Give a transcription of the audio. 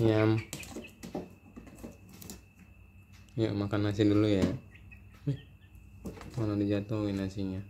Nyam. Yuk makan nasi dulu ya. Eh, mana dijatuhin nasinya?